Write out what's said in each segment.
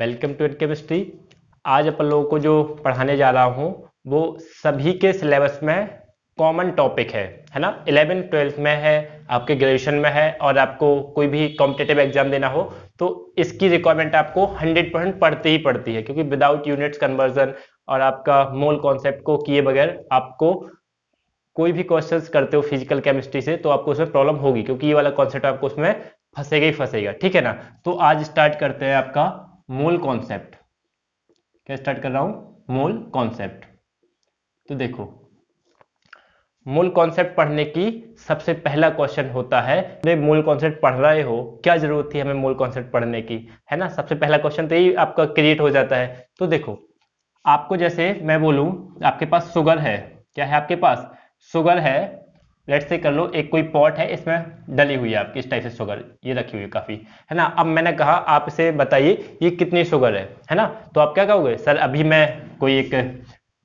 welcome to add chemistry आज अपन लोगों को जो पढ़ाने जा रहा हूँ वो सभी के सिलेबस में कॉमन टॉपिक है है ना इलेवन ट्वेल्थ में है आपके ग्रेजुएशन में है और आपको कोई भी कॉम्पिटेटिव एग्जाम देना हो तो इसकी रिक्वायरमेंट आपको 100 परसेंट पढ़ते ही पड़ती है क्योंकि विदाउट यूनिट्स कन्वर्जन और आपका मोल कॉन्सेप्ट को किए बगैर आपको कोई भी क्वेश्चन करते हो फिजिकल केमिस्ट्री से तो आपको उसमें प्रॉब्लम होगी क्योंकि ये वाला कॉन्सेप्ट आपको उसमें फंसेगा ही फंसेगा ठीक है ना तो आज स्टार्ट करते हैं आपका मोल कॉन्सेप्ट क्या स्टार्ट कर रहा हूं मोल कॉन्सेप्ट तो देखो मूल कॉन्सेप्ट पढ़ने की सबसे पहला क्वेश्चन होता है मूल कॉन्सेप्ट पढ़ रहे हो क्या जरूरत थी हमें मूल कॉन्सेप्ट पढ़ने की है ना सबसे पहला क्वेश्चन तो यही आपका क्रिएट हो जाता है तो देखो आपको जैसे मैं बोलूं आपके पास शुगर है क्या है आपके पास शुगर है लेट से कर लो एक कोई पॉट है इसमें डली हुई है आपकी इस टाइप से शुगर ये रखी हुई है काफ़ी है ना अब मैंने कहा आप इसे बताइए ये कितनी शुगर है है ना तो आप क्या कहोगे सर अभी मैं कोई एक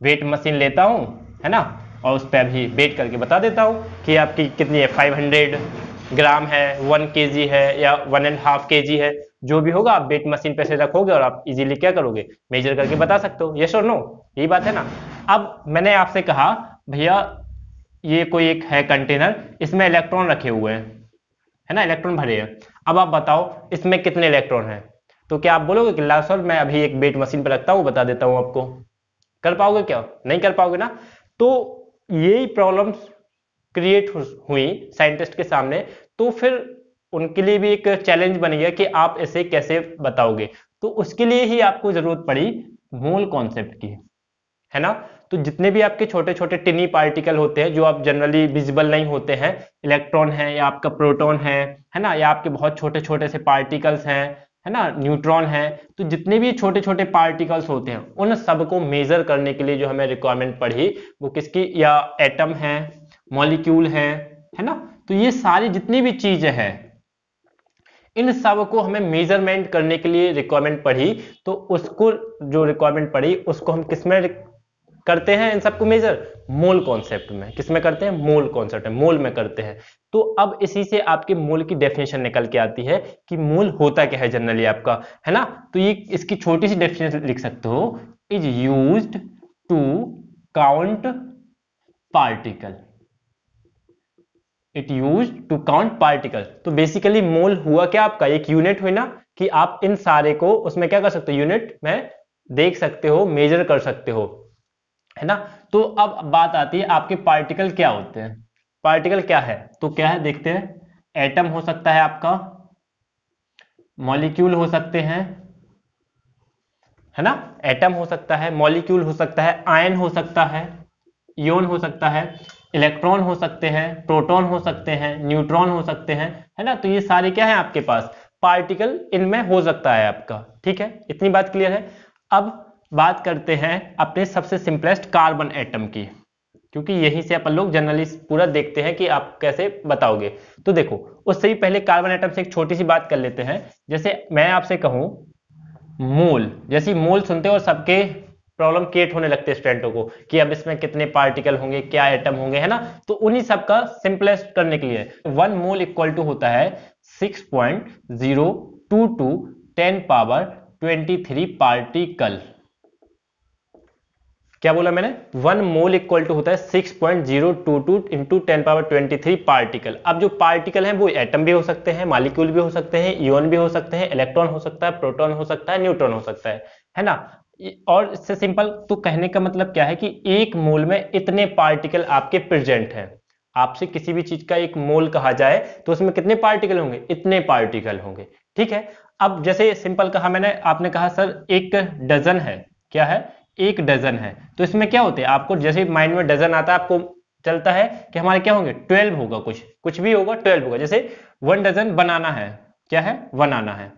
वेट मशीन लेता हूँ है ना और उस पर अभी वेट करके बता देता हूँ कि आपकी कितनी है फाइव ग्राम है वन के है या वन एंड हाफ के है जो भी होगा आप वेट मशीन पे से रखोगे और आप इजीली क्या करोगे मेजर करके बता सकते हो यस और नो यही बात है ना अब मैंने आपसे कहा भैया ये कोई एक है कंटेनर इसमें इलेक्ट्रॉन रखे हुए हैं है ना इलेक्ट्रॉन भरे हैं अब आप बताओ इसमें कितने इलेक्ट्रॉन हैं तो क्या आप बोलोगे कि लाल सर मैं अभी एक बेट मशीन पर रखता हूँ बता देता हूँ आपको कर पाओगे क्या नहीं कर पाओगे ना तो यही प्रॉब्लम क्रिएट हुई साइंटिस्ट के सामने तो फिर उनके लिए भी एक चैलेंज बन गया कि आप इसे कैसे बताओगे तो उसके लिए ही आपको जरूरत पड़ी मूल कॉन्सेप्ट की है ना तो जितने भी आपके छोटे छोटे टिनी पार्टिकल होते हैं जो आप जनरली विजिबल नहीं होते हैं इलेक्ट्रॉन है या आपका प्रोटोन है है ना या आपके बहुत छोटे छोटे से पार्टिकल्स हैं है ना न्यूट्रॉन है तो जितने भी छोटे छोटे पार्टिकल्स होते हैं उन सबको मेजर करने के लिए जो हमें रिक्वायरमेंट पड़ी वो किसकी या एटम है मॉलिक्यूल है है ना तो ये सारी जितनी भी चीजें हैं इन सब को हमें मेजरमेंट करने के लिए रिक्वायरमेंट पड़ी तो उसको जो रिक्वायरमेंट पड़ी उसको हम किसमें करते हैं इन सबको मेजर मोल कॉन्सेप्ट में किसमें करते हैं मोल कॉन्सेप्ट में मोल में करते हैं तो अब इसी से आपके मोल की डेफिनेशन निकल के आती है कि मोल होता क्या है जनरली आपका है ना तो ये इसकी छोटी सी डेफिनेशन लिख सकते हो is use to count particle it use to count particle तो बेसिकली मोल हुआ क्या आपका एक यूनिट हुई ना कि आप इन सारे को उसमें क्या कर सकते हो यूनिट में देख सकते हो मेजर कर सकते हो है ना तो अब बात आती है आपके पार्टिकल क्या होते हैं पार्टिकल क्या है तो क्या है देखते हैं एटम हो सकता है आपका मॉलिक्यूल हो सकते हैं है ना एटम हो सकता है मॉलिक्यूल हो सकता है आयन हो सकता है योन हो सकता है इलेक्ट्रॉन हो सकते हैं प्रोटॉन हो सकते हैं न्यूट्रॉन हो सकते हैं है ना तो ये सारे क्या है आपके पास पार्टिकल इनमें हो सकता है आपका ठीक है इतनी बात क्लियर है अब बात करते हैं अपने सबसे सिंपलेस्ट कार्बन एटम की क्योंकि यहीं से अपन लोग जनरली पूरा देखते हैं कि आप कैसे बताओगे तो देखो उससे भी पहले कार्बन एटम से एक छोटी सी बात कर लेते हैं जैसे मैं आपसे कहूं मोल जैसे मोल सुनते हैं और सबके प्रॉब्लम क्रिएट होने लगते हैं स्टूडेंटों को कि अब इसमें कितने पार्टिकल होंगे क्या एटम होंगे है ना तो उन्हीं सब का सिंपलेस्ट करने के लिए वन मोल इक्वल टू होता है six point zero two two ten power twenty three particle क्या बोला मैंने वन मोल इक्वल टू होता है six point zero two two into ten power twenty three particle अब जो पार्टिकल है वो एटम भी हो सकते हैं मालिक्यूल भी हो सकते हैं यून भी हो सकते हैं इलेक्ट्रॉन हो सकता है प्रोटॉन हो सकता है न्यूट्रॉन हो सकता है है ना और इससे सिंपल तो कहने का मतलब क्या है कि एक मोल में इतने पार्टिकल आपके प्रेजेंट हैं आपसे किसी भी चीज का एक मोल कहा जाए तो उसमें कितने पार्टिकल होंगे इतने पार्टिकल होंगे ठीक है अब जैसे सिंपल कहा मैंने आपने कहा सर एक डजन है क्या है एक डजन है तो इसमें क्या होते हैं आपको जैसे माइंड में डजन आता है आपको चलता है कि हमारे क्या होंगे ट्वेल्व होगा कुछ कुछ भी होगा ट्वेल्व होगा जैसे वन डजन बनाना है क्या है बनाना है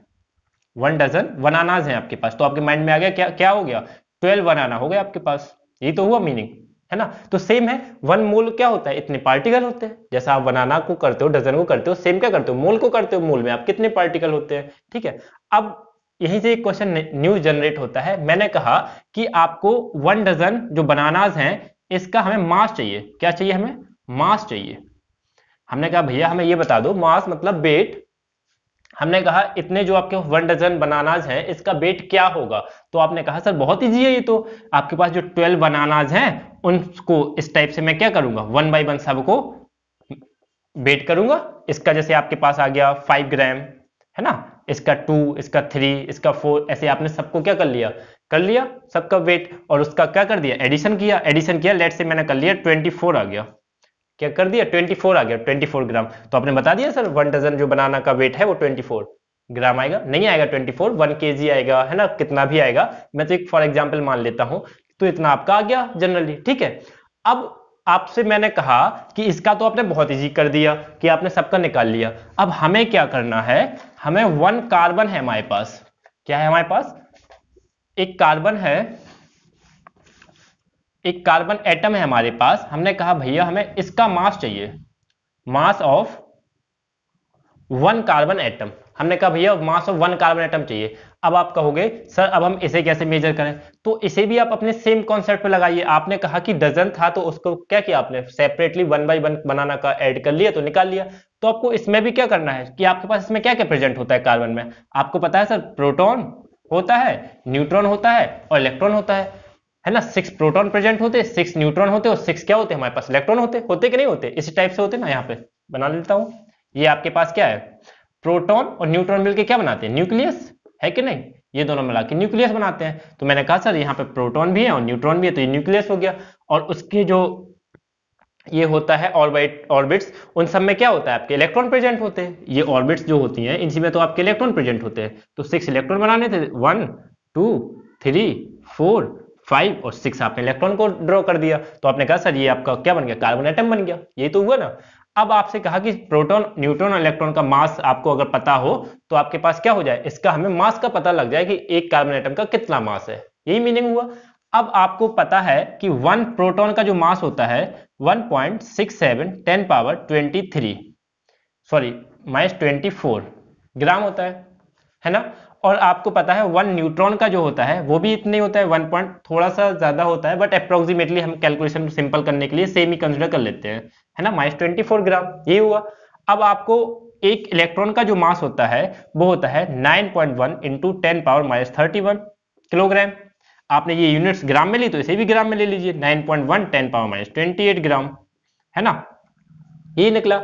वन डजन बनानाज है आपके पास तो आपके माइंड में आ गया क्या क्या हो गया ट्वेल्व बनाना हो गया आपके पास ये तो हुआ मीनिंग है ना तो सेम है वन मोल क्या होता है इतने पार्टिकल होते हैं जैसा आप बनाना को करते हो डजन को करते हो सेम क्या करते हो मोल को करते हो मोल में आप कितने पार्टिकल होते हैं ठीक है अब यही से तो एक क्वेश्चन न्यू जनरेट होता है मैंने कहा कि आपको वन डजन जो बनानाज हैं इसका हमें मास चाहिए क्या चाहिए हमें मास चाहिए हमने कहा भैया हमें ये बता दो मास मतलब वेट हमने कहा इतने जो आपके वन डजन बनानाज हैं इसका वेट क्या होगा तो आपने कहा सर बहुत ईजी है ये तो आपके पास जो ट्वेल्व बनानाज हैं उनको इस टाइप से मैं क्या करूंगा वन बाई वन सबको वेट करूंगा इसका जैसे आपके पास आ गया फाइव ग्राम है ना इसका टू इसका थ्री इसका फोर ऐसे आपने सबको क्या कर लिया कर लिया सबका वेट और उसका क्या कर दिया एडिशन किया एडिशन किया लेट से मैंने कर लिया ट्वेंटी फोर आ गया क्या कर दिया ट्वेंटी फोर आ गया ट्वेंटी फोर ग्राम तो आपने बता दिया सर वन डजन जो बनाना का वेट है वो ट्वेंटी फोर ग्राम आएगा नहीं आएगा ट्वेंटी फोर वन के जी आएगा है ना कितना भी आएगा मैं तो एक फॉर एग्जाम्पल मान लेता हूं तो इतना आपका आ गया जनरली ठीक है अब आपसे मैंने कहा कि इसका तो आपने बहुत इजी कर दिया कि आपने सबका निकाल लिया अब हमें क्या करना है हमें वन कार्बन है हमारे पास क्या है हमारे पास एक कार्बन है एक कार्बन एटम है हमारे पास हमने कहा भैया हमें इसका मास चाहिए mass of one carbon atom हमने कहा भैया mass of one carbon atom चाहिए अब आप कहोगे सर अब हम इसे कैसे मेजर करें तो इसे भी आप अपने सेम कॉन्सेप्ट पे लगाइए आपने कहा कि डजन था तो उसको क्या किया आपने सेपरेटली वन बाई वन बनाना का ऐड कर लिया तो निकाल लिया तो आपको इसमें भी क्या करना है कि आपके पास इसमें क्या क्या प्रेजेंट होता है कार्बन में आपको पता है सर प्रोटॉन होता है न्यूट्रॉन होता है और इलेक्ट्रॉन होता है है ना सिक्स प्रोटॉन प्रेजेंट होते सिक्स न्यूट्रॉन होते और सिक्स क्या होते हमारे पास इलेक्ट्रॉन होते होते कि नहीं होते इसी टाइप से होते ना यहाँ पे बना लेता हूँ ये आपके पास क्या है प्रोटोन और न्यूट्रॉन मिलकर क्या बनाते हैं न्यूक्लियस है कि नहीं ये दोनों मिला के न्यूक्लियस बनाते हैं तो मैंने कहा सर यहाँ पे प्रोटॉन भी है और न्यूट्रॉन भी है तो ये न्यूक्लियस हो गया और उसके जो ये होता है ऑर्बिट ऑर्बिट्स उन सब में क्या होता है आपके इलेक्ट्रॉन प्रेजेंट होते हैं ये ऑर्बिट्स जो होती हैं इनसी में तो आपके इलेक्ट्रॉन प्रेजेंट होते हैं तो सिक्स इलेक्ट्रॉन बनाने थे one two three four five और सिक्स आपने इलेक्ट्रॉन को ड्रॉ कर दिया तो आपने कहा सर ये आपका क्या बन गया कार्बन एटम बन गया ये तो हुआ ना अब आपसे कहा कि प्रोटॉन न्यूट्रॉन और इलेक्ट्रॉन का मास आपको अगर पता हो तो आपके पास क्या हो जाए इसका हमें मास का पता लग जाए कि एक कार्बन एटम का कितना मास है यही मीनिंग हुआ अब आपको पता है कि वन प्रोटॉन का जो मास होता है 1.67 10 पावर 23 सॉरी माइनस 24 ग्राम होता है है ना और आपको पता है वन न्यूट्रॉन का जो होता है वो भी इतने होता है वन पॉइंट थोड़ा सा ज्यादा होता है बट अप्रोक्सीमेटली हम कैलकुलेशन सिंपल करने के लिए सेम ही कंसिडर कर लेते हैं है ना माइनस ट्वेंटी फोर ग्राम ये हुआ अब आपको एक इलेक्ट्रॉन का जो मास होता है वो होता है nine point one into ten power minus thirty one kilogram आपने ये यूनिट्स ग्राम में ली तो इसे भी ग्राम में ले लीजिए 9.1 point ten power minus twenty gram है ना ये निकला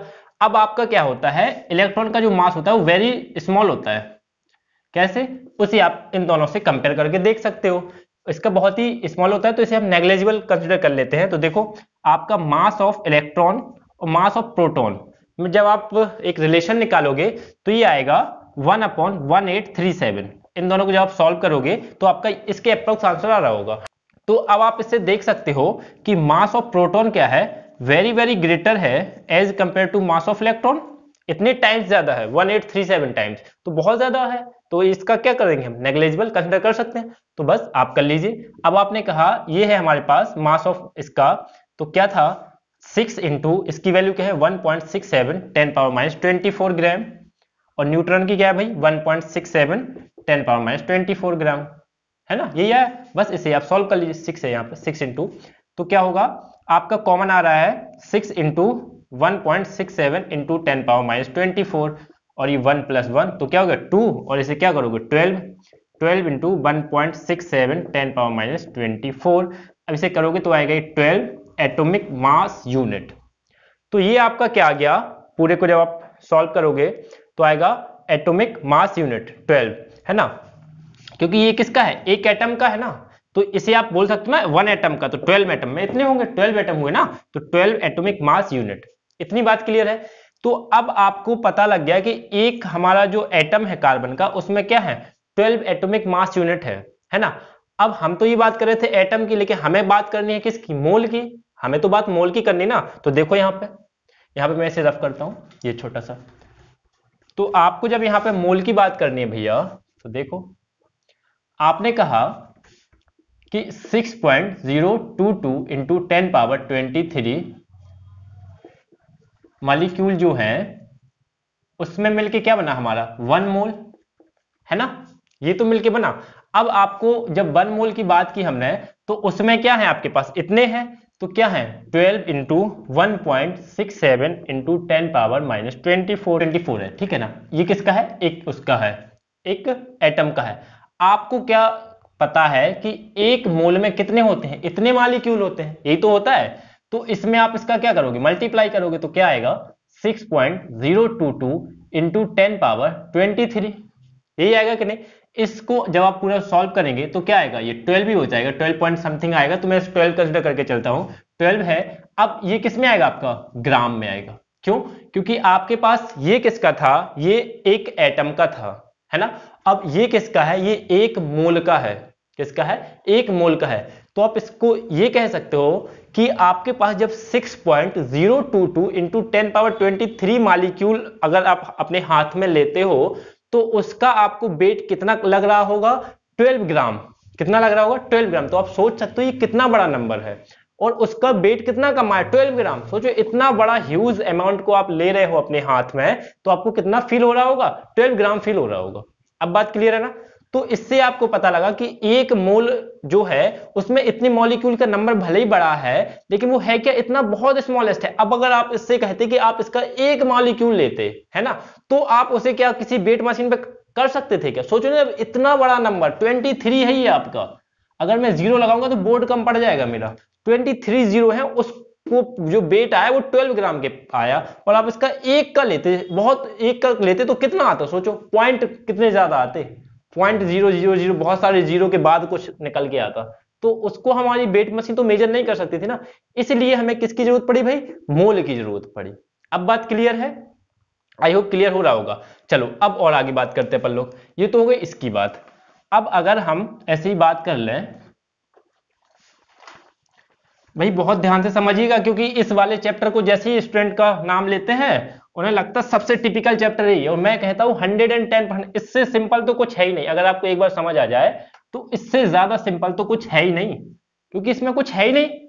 अब आपका क्या होता है इलेक्ट्रॉन का जो मास होता है वो वेरी स्मॉल होता है कैसे उसे आप इन दोनों से कंपेयर करके देख सकते हो इसका बहुत ही स्मॉल होता है तो इसे हम नेग्लेजिबल कंसिडर कर लेते हैं तो देखो आपका मास ऑफ इलेक्ट्रॉन और मास ऑफ प्रोटोन जब आप एक रिलेशन निकालोगे तो ये आएगा one upon one eight three seven इन दोनों को जब आप सॉल्व करोगे तो आपका इसके अप्रोक्स आंसर आ रहा होगा तो अब आप इससे देख सकते हो कि मास ऑफ प्रोटोन क्या है वेरी वेरी ग्रेटर है as compare to mass of electron इतने टाइम्स ज्यादा है 1837 टाइम्स तो बहुत ज्यादा है तो इसका क्या करेंगे हम नेग्लेजिबल कंसिडर कर सकते हैं तो बस आप कर लीजिए अब आपने कहा ये है हमारे पास मास ऑफ इसका तो क्या था सिक्स इंटू इसकी वैल्यू क्या है one point six seven ten power minus twenty four gram और न्यूट्रॉन की क्या है भाई one point six seven ten power minus twenty four gram है ना यही है बस इसे आप सॉल्व कर लीजिए सिक्स है यहाँ पर सिक्स इंटू तो क्या होगा आपका कॉमन आ रहा है six into one point six seven into ten power minus twenty four और ये वन प्लस वन तो क्या होगा टू और इसे क्या करोगे twelve twelve into one point six seven ten power minus twenty four अब इसे करोगे तो आएगा ट्वेल्व एटोमिक मास यूनिट तो ये आपका क्या आ गया पूरे को जब आप सॉल्व करोगे तो आएगा एटोमिक मास यूनिट ट्वेल्व है ना क्योंकि ये किसका है एक एटम का है ना तो इसे आप बोल सकते हो वन एटम का तो ट्वेल्व एटम में इतने होंगे ट्वेल्व एटम हुए ना तो ट्वेल्व एटोमिक मास यूनिट इतनी बात क्लियर है तो अब आपको पता लग गया कि एक हमारा जो एटम है कार्बन का उसमें क्या है ट्वेल्व एटॉमिक मास यूनिट है है ना अब हम तो ये बात कर रहे थे एटम की लेकिन हमें बात करनी है किसकी मोल की हमें तो बात मोल की करनी ना तो देखो यहाँ पे यहाँ पे मैं इसे रफ करता हूं ये छोटा सा तो आपको जब यहाँ पे मोल की बात करनी है भैया तो देखो आपने कहा कि 6.022 point zero two two into ten power twenty three molecule जो है उसमें मिलके क्या बना हमारा वन मोल है ना ये तो मिलके बना अब आपको जब वन मोल की बात की हमने तो उसमें क्या है आपके पास इतने हैं तो क्या है 12 into one point six seven into ten power minus twenty four four है ठीक है ना ये किसका है एक उसका है एक एटम का है आपको क्या पता है कि एक मोल में कितने होते हैं इतने मालिक्यूल होते हैं यही तो होता है तो इसमें आप इसका क्या करोगे मल्टीप्लाई करोगे तो क्या आएगा 6.022 point zero two two into ten power twenty three यही आएगा कि नहीं इसको जब आप पूरा सॉल्व करेंगे तो क्या आएगा ये 12 भी हो जाएगा 12 पॉइंट समथिंग आएगा तो मैं 12 कंसिडर करके चलता हूं 12 है अब ये किस में आएगा आपका ग्राम में आएगा क्यों क्योंकि आपके पास ये किसका था ये एक एटम का था है ना अब ये किसका है ये एक मोल का है किसका है एक मोल का है तो आप इसको ये कह सकते हो कि आपके पास जब 6.022 point zero two two into ten power twenty three molecule अगर आप अपने हाथ में लेते हो तो उसका आपको वेट कितना लग रहा होगा 12 ग्राम कितना लग रहा होगा 12 ग्राम तो आप सोच सकते हो ये कितना बड़ा नंबर है और उसका वेट कितना कम है ट्वेल्व ग्राम सोचो इतना बड़ा ह्यूज अमाउंट को आप ले रहे हो अपने हाथ में तो आपको कितना फील हो रहा होगा ट्वेल्व ग्राम फील हो रहा होगा अब बात क्लियर है ना तो इससे आपको पता लगा कि एक मोल जो है उसमें इतने मॉलिक्यूल का नंबर भले ही बड़ा है लेकिन वो है क्या इतना बहुत स्मॉलेस्ट है अब अगर आप इससे कहते कि आप इसका एक मॉलिक्यूल लेते है ना तो आप उसे क्या किसी बेट मशीन पे कर सकते थे क्या सोचो ना इतना बड़ा नंबर थ्री है ये आपका अगर मैं जीरो लगाऊंगा तो बोर्ड कम पड़ जाएगा मेरा ट्वेंटी थ्री जीरो है उसको जो वेट आया वो ट्वेल्व ग्राम के आया और आप इसका एक का लेते बहुत एक का लेते तो कितना आता सोचो पॉइंट कितने ज्यादा आते पॉइंट जीरो जीरो जीरो बहुत सारे जीरो के बाद कुछ निकल के आता तो उसको हमारी वेट मशीन तो मेजर नहीं कर सकती थी ना इसलिए हमें किसकी जरूरत पड़ी भाई मोल की जरूरत पड़ी अब बात क्लियर है आई होप क्लियर हो रहा होगा चलो अब और आगे बात करते हैं अपन लोग ये तो हो गई इसकी बात अब अगर हम ऐसे ही बात कर लें भाई बहुत ध्यान से समझिएगा क्योंकि इस वाले चैप्टर को जैसे ही स्टूडेंट का नाम लेते हैं उन्हें लगता है सबसे टिपिकल चैप्टर ही और मैं कहता हूँ हंड्रेड एंड टेन इससे सिंपल तो कुछ है ही नहीं अगर आपको एक बार समझ आ जाए तो इससे ज्यादा सिंपल तो कुछ है ही नहीं क्योंकि इसमें कुछ है ही नहीं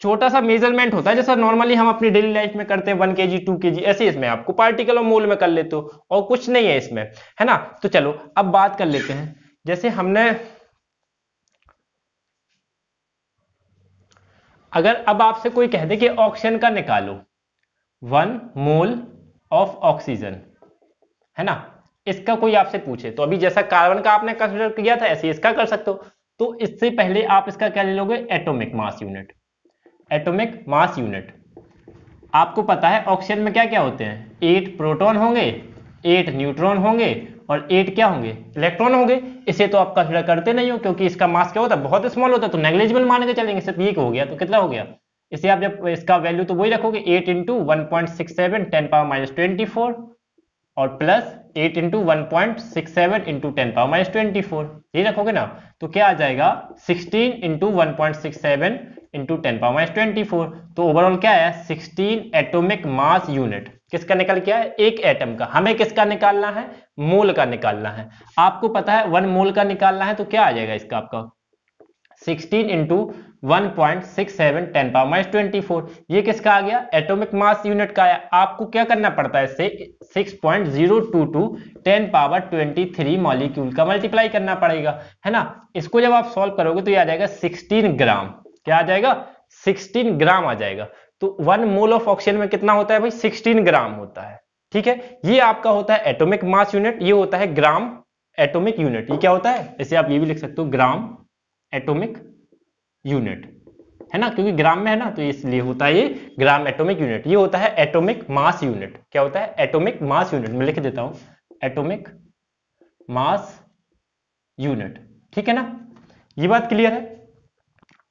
छोटा सा मेजरमेंट होता है जैसा नॉर्मली हम अपनी डेली लाइफ में करते हैं वन के जी टू के जी ऐसे इसमें आपको पार्टिकल और मोल में कर लेते हो और कुछ नहीं है इसमें है ना तो चलो अब बात कर लेते हैं जैसे हमने अगर अब आपसे कोई कह दे कि ऑक्सीजन का निकालो वन मोल ऑफ ऑक्सीजन है ना इसका कोई आपसे पूछे तो अभी जैसा कार्बन का आपने कंसिडर किया था ऐसे इसका कर सकते हो तो इससे पहले आप इसका क्या ले लोगे atomic mass unit atomic mass unit आपको पता है ऑक्सीजन में क्या क्या होते हैं एट प्रोटॉन होंगे एट न्यूट्रॉन होंगे और एट क्या होंगे इलेक्ट्रॉन होंगे इसे तो आप कंसिडर करते नहीं हो क्योंकि इसका मास क्या होता है बहुत स्मॉल होता है तो नेग्लिजिबल मान के चलेंगे सिर्फ एक हो गया तो कितना हो गया इसे आप जब इसका वैल्यू तो वही रखोगे eight into one point six seven ten power minus twenty four और plus eight into one point six seven into ten power minus twenty four ये रखोगे ना तो क्या आ जाएगा sixteen into one point six seven into ten power minus twenty four तो overall क्या है सिक्सटीन एटोमिक मास यूनिट किसका निकल क्या है एक एटम का हमें किसका निकालना है मोल का निकालना है आपको पता है वन मोल का निकालना है तो क्या आ जाएगा इसका आपका 16 into one point six seven ten power minus twenty four ये किसका आ गया एटॉमिक मास यूनिट का आया आपको क्या करना पड़ता है इससे six point zero two two ten power twenty three molecule का मल्टीप्लाई करना पड़ेगा है ना इसको जब आप सॉल्व करोगे तो ये आ जाएगा सिक्सटीन ग्राम क्या आ जाएगा सिक्सटीन ग्राम आ जाएगा तो वन मोल ऑफ ऑक्सीजन में कितना होता है भाई सिक्सटीन ग्राम होता है ठीक है ये आपका होता है एटॉमिक मास यूनिट ये होता है ग्राम एटॉमिक यूनिट ये क्या होता है इसे आप ये भी लिख सकते हो ग्राम एटॉमिक यूनिट है ना क्योंकि ग्राम में है ना तो इसलिए होता है ये ग्राम एटॉमिक यूनिट ये होता है एटॉमिक मास यूनिट क्या होता है एटॉमिक मास यूनिट मैं लिख देता हूं एटॉमिक मास यूनिट ठीक है ना ये बात क्लियर है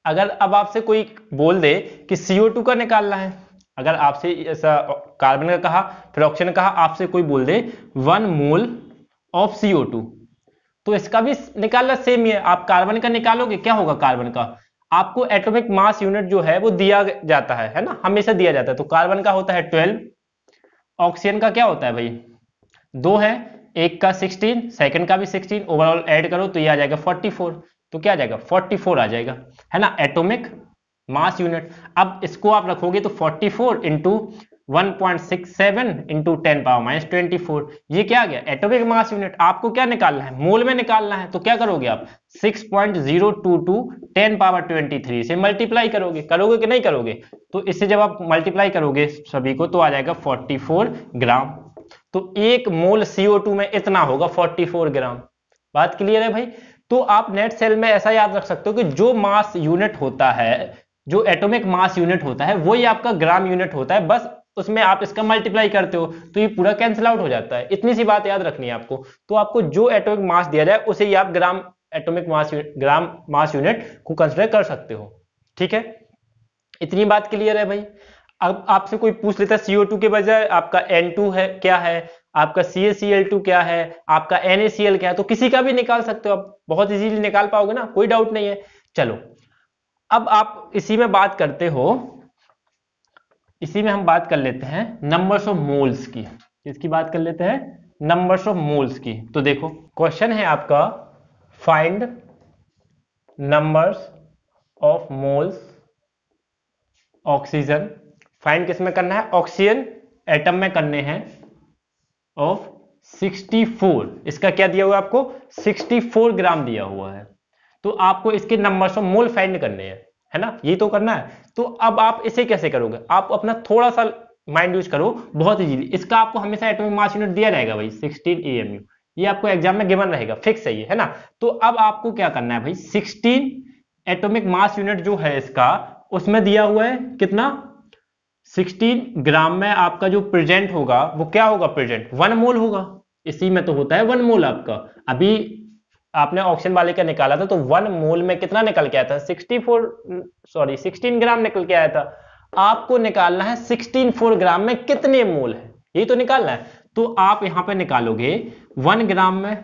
अगर अब आपसे कोई बोल दे कि CO2 का निकालना है अगर आपसे ऐसा कार्बन का कहा फिर ऑक्सीजन कहा आपसे कोई बोल दे one mole of CO two तो इसका भी निकालना सेम ही है आप कार्बन का निकालोगे क्या होगा कार्बन का आपको एटॉमिक मास यूनिट जो है वो दिया जाता है है ना हमेशा दिया जाता है तो कार्बन का होता है ट्वेल्व ऑक्सीजन का क्या होता है भाई दो है एक का सिक्सटीन सेकंड का भी सिक्सटीन ओवरऑल ऐड करो तो ये आ जाएगा फोर्टी फोर तो क्या आ जाएगा फोर्टी फोर आ जाएगा है ना एटोमिक मास यूनिट अब इसको आप रखोगे तो 44 four into 1.67 into ten power minus twenty ये क्या गया एटोमिक मास यूनिट आपको क्या निकालना है मोल में निकालना है तो क्या करोगे आप 6.022 10 पावर 23 से मल्टीप्लाई करोगे करोगे कि नहीं करोगे तो इससे जब आप मल्टीप्लाई करोगे सभी को तो आ जाएगा 44 ग्राम तो एक मोल CO2 में इतना होगा 44 ग्राम बात क्लियर है भाई तो आप नेट सेल में ऐसा याद रख सकते हो कि जो मास यूनिट होता है जो एटॉमिक मास यूनिट होता है वही आपका ग्राम यूनिट होता है बस उसमें आप इसका मल्टीप्लाई करते हो तो ये पूरा कैंसिल आउट हो जाता है इतनी सी बात याद रखनी है आपको तो आपको जो एटोमिक मास दिया जाए उसे ही आप gram atomic mass gram mass unit को कंसिडर कर सकते हो ठीक है इतनी बात क्लियर है भाई अब आपसे कोई पूछ लेता है CO2 के बजाय आपका N2 है क्या है आपका CaCl2 क्या है आपका NaCl क्या है तो किसी का भी निकाल सकते हो आप बहुत इजीली निकाल पाओगे ना कोई डाउट नहीं है चलो अब आप इसी में बात करते हो इसी में हम बात कर लेते हैं नंबर्स ऑफ मोल्स की इसकी बात कर लेते हैं नंबर्स ऑफ मोल्स की तो देखो क्वेश्चन है आपका find numbers of moles oxygen find किस में करना है ऑक्सीजन एटम में करने हैं ऑफ 64 इसका क्या दिया हुआ है आपको 64 ग्राम दिया हुआ है तो आपको इसके नंबर्स ऑफ मोल फाइंड करने हैं है ना ये तो करना है तो अब आप इसे कैसे करोगे आप अपना थोड़ा सा माइंड यूज करो बहुत इजीली इसका आपको हमेशा एटॉमिक मास यूनिट दिया रहेगा भाई 16 एएमयू ये आपको एग्जाम में गिवन रहेगा फिक्स है ये है ना तो अब आपको क्या करना है भाई 16 एटॉमिक मास यूनिट जो है इसका उसमें दिया हुआ है कितना 16 ग्राम में आपका जो प्रेजेंट होगा वो क्या होगा प्रेजेंट वन मोल होगा इसी में तो होता है वन मोल आपका अभी आपने ऑक्सीजन वाले का निकाला था तो वन मोल में कितना निकल के आया था 64 सॉरी 16 ग्राम निकल के आया था आपको निकालना है 164 ग्राम में कितने मोल है ये तो निकालना है तो आप यहां पे निकालोगे वन ग्राम में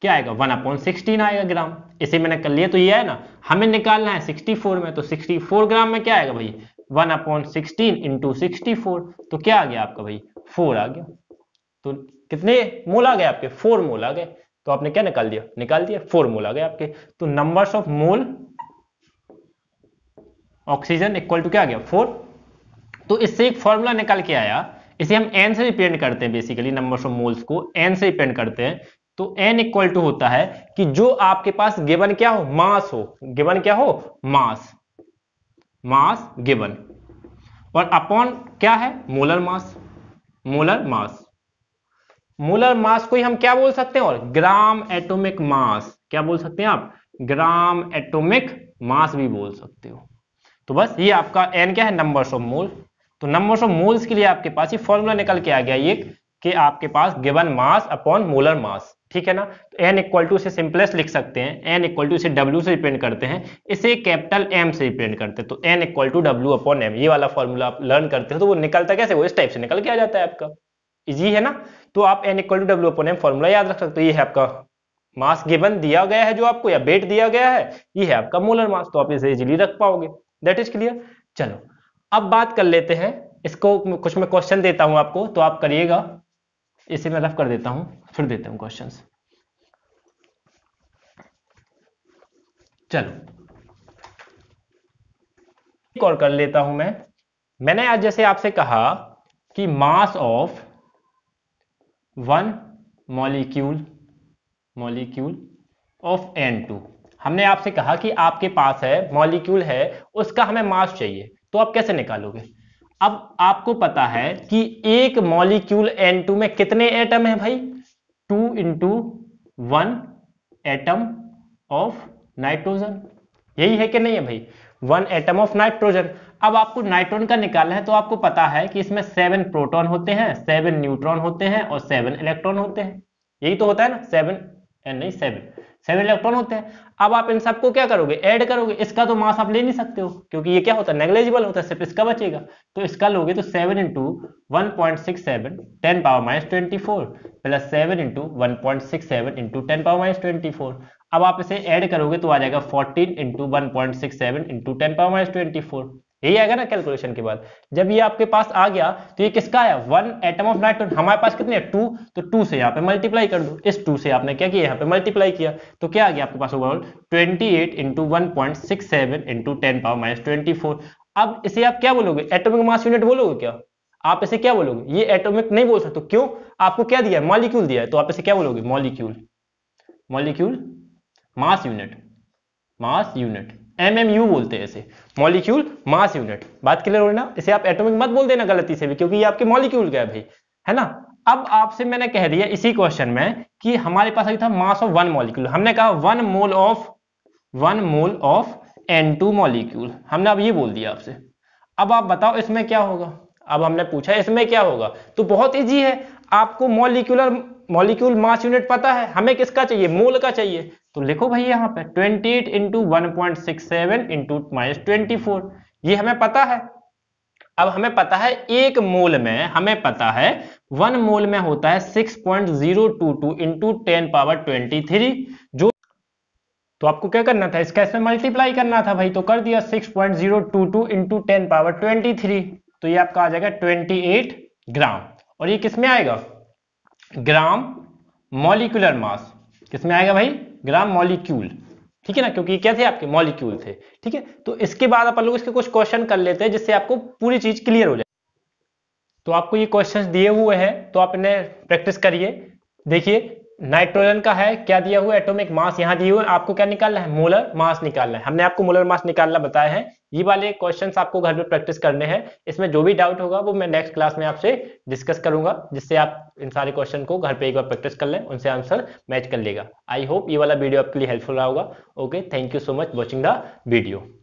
क्या आएगा वन अपॉन सिक्सटीन आएगा ग्राम इसे मैंने कर लिया तो ये है ना हमें निकालना है सिक्सटी फोर में तो सिक्सटी फोर ग्राम में क्या आएगा भाई one upon sixteen into sixty four तो क्या आ गया आपका भाई फोर आ गया तो कितने मोल आ गए आपके फोर मोल आ गए तो आपने क्या निकाल दिया निकाल दिया फोर मोल आ गए आपके तो numbers of mole oxygen equal to क्या आ गया फोर तो इससे एक फॉर्मूला निकाल के आया इसे हम एन से रिप्रेजेंट करते हैं बेसिकली नंबर्स ऑफ मोल्स को एन से रिप्रेजेंट करते हैं तो एन इक्वल टू होता है कि जो आपके पास गिवन क्या हो मास हो गिवन क्या हो मास मास गिवन और अपॉन क्या है molar mass molar mass molar mass को ही हम क्या बोल सकते हैं और ग्राम एटॉमिक मास क्या बोल सकते हैं आप ग्राम एटॉमिक मास भी बोल सकते हो तो बस ये आपका एन क्या है नंबर ऑफ मोल तो नंबर ऑफ मोल्स के लिए आपके पास ये फॉर्मूला निकल के आ गया ये कि आपके पास given mass upon molar mass ठीक है ना तो एन इक्वल टू इसे सिंपलेस्ट लिख सकते हैं एन इक्वल टू इसे डब्ल्यू से रिप्रेंट करते हैं इसे कैपिटल एम से रिप्रेंट करते हैं तो N equal to W upon M ये वाला फॉर्मूला आप लर्न करते हो तो वो निकलता कैसे वो इस टाइप से निकल के आ जाता है आपका इजी है ना तो आप N equal to W upon M formula याद रख सकते हो ये है आपका मास गिवन दिया गया है जो आपको या वेट दिया गया है ये है आपका मोलर मास तो आप इसे इजिली रख पाओगे दैट इज क्लियर चलो अब बात कर लेते हैं इसको कुछ मैं क्वेश्चन देता हूं आपको तो आप करिएगा इसे मैं रफ कर देता हूं फिर देता हूं क्वेश्चन चलो एक और कर लेता हूं मैं मैंने आज जैसे आपसे कहा कि mass of one molecule molecule of N two हमने आपसे कहा कि आपके पास है मॉलिक्यूल है उसका हमें मास चाहिए तो आप कैसे निकालोगे अब आपको पता है कि एक मॉलिक्यूल N2 में कितने एटम है भाई two into one atom of nitrogen यही है कि नहीं है भाई वन एटम ऑफ नाइट्रोजन अब आपको नाइट्रोन का निकालना है तो आपको पता है कि इसमें सेवन प्रोटॉन होते हैं सेवन न्यूट्रॉन होते हैं और सेवन इलेक्ट्रॉन होते हैं यही तो होता है ना सेवन eh, नहीं सेवन सेवन इलेक्ट्रॉन होते हैं अब आप इन सबको क्या करोगे ऐड करोगे इसका तो मास आप ले नहीं सकते हो क्योंकि ये क्या होता है नेग्लेजिबल होता है सिर्फ इसका बचेगा तो इसका लोगे तो seven into one point six seven ten power minus twenty four plus seven into one point six seven into ten power minus twenty four अब आप इसे ऐड करोगे तो आ जाएगा 14 into one point six seven into ten power minus twenty four यही आएगा ना कैलकुलेशन के बाद जब ये आपके पास आ गया तो ये किसका आया वन एटम ऑफ नाइट्रोजन हमारे पास कितने टू तो टू से यहाँ पे मल्टीप्लाई कर दो इस टू से आपने क्या किया यहाँ पे मल्टीप्लाई किया तो क्या आ गया आपके पास overall twenty eight into one point six seven into ten power minus twenty four अब इसे आप क्या बोलोगे एटोमिक मास यूनिट बोलोगे क्या आप इसे क्या बोलोगे ये एटोमिक नहीं बोल सकते क्यों आपको क्या दिया है मॉलिक्यूल दिया है तो आप इसे क्या बोलोगे molecule molecule mass unit mass unit M M U बोलते हैं इसे मॉलिक्यूल मास यूनिट बात क्लियर हो ना इसे आप एटॉमिक मत बोल देना गलती से भी क्योंकि ये आपके मॉलिक्यूल का है भाई है ना अब आपसे मैंने कह दिया इसी क्वेश्चन में कि हमारे पास अभी था मास ऑफ वन मॉलिक्यूल हमने कहा one mole of one mole of N two molecule हमने अब ये बोल दिया आपसे अब आप बताओ इसमें क्या होगा अब हमने पूछा इसमें क्या होगा तो बहुत ईजी है आपको मॉलिक्यूलर मॉलिक्यूल मास यूनिट पता है हमें किसका चाहिए मोल का चाहिए तो लिखो भाई यहाँ पे 28 eight into one point six seven into minus twenty four ये हमें पता है अब हमें पता है एक मोल में हमें पता है वन मोल में होता है six point zero two two into ten power twenty three जो तो आपको क्या करना था इसका इसमें मल्टीप्लाई करना था भाई तो कर दिया six point zero two two into ten power twenty three तो ये आपका आ जाएगा ट्वेंटी एट ग्राम और ये किसमें आएगा ग्राम मॉलिकुलर मास किसमें आएगा भाई ग्राम मॉलिक्यूल ठीक है ना क्योंकि क्या थे आपके मॉलिक्यूल थे ठीक है तो इसके बाद अपन लोग इसके कुछ क्वेश्चन कर लेते हैं जिससे आपको पूरी चीज क्लियर हो जाए तो आपको ये क्वेश्चन दिए हुए हैं तो आप इन्हें प्रैक्टिस करिए देखिए नाइट्रोजन का है क्या दिया हुआ एटॉमिक मास यहाँ दिए हुए आपको क्या निकालना है मोलर मास निकालना है हमने आपको मोलर मास निकालना बताया है ये वाले क्वेश्चन आपको घर पर प्रैक्टिस करने हैं इसमें जो भी डाउट होगा वो मैं नेक्स्ट क्लास में आपसे डिस्कस करूंगा जिससे आप इन सारे क्वेश्चन को घर पे एक बार प्रैक्टिस कर लें उनसे आंसर मैच कर लेगा आई होप ये वाला वीडियो आपके लिए हेल्पफुल रहा होगा okay thank you so much watching the video